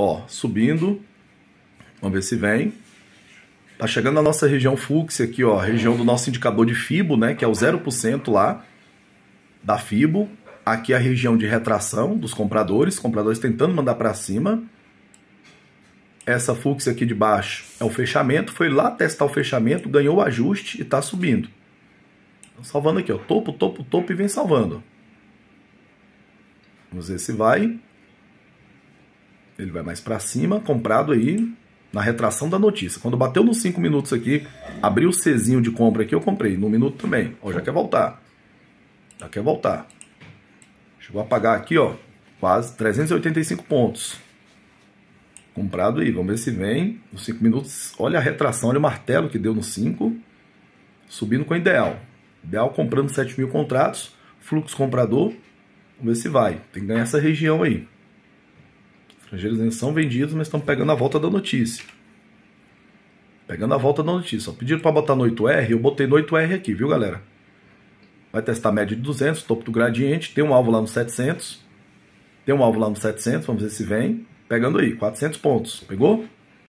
Ó, subindo. Vamos ver se vem. Tá chegando na nossa região fúcsia aqui, ó, região do nosso indicador de FIBO, né, que é o 0% lá da FIBO. Aqui é a região de retração dos compradores, compradores tentando mandar para cima. Essa fúcsia aqui de baixo é o fechamento, foi lá testar o fechamento, ganhou o ajuste e tá subindo. salvando aqui, ó, topo, topo, topo e vem salvando. Vamos ver se vai ele vai mais para cima, comprado aí na retração da notícia. Quando bateu nos 5 minutos aqui, abriu o Czinho de compra aqui, eu comprei no minuto também. Ó, já quer voltar. Já quer voltar. Chegou a pagar aqui, ó, quase 385 pontos. Comprado aí, vamos ver se vem. Nos 5 minutos, olha a retração, olha o martelo que deu no 5. Subindo com a Ideal. Ideal comprando 7 mil contratos, fluxo comprador. Vamos ver se vai. Tem que ganhar essa região aí estrangeiros são vendidos, mas estão pegando a volta da notícia. Pegando a volta da notícia. Pediram para botar no 8R, eu botei no 8R aqui, viu galera? Vai testar média de 200, topo do gradiente, tem um alvo lá no 700. Tem um alvo lá no 700, vamos ver se vem. Pegando aí, 400 pontos, pegou?